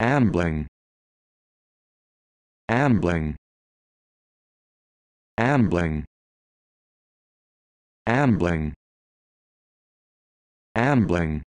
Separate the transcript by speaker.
Speaker 1: Ambling. Ambling. Ambling. Ambling. Ambling.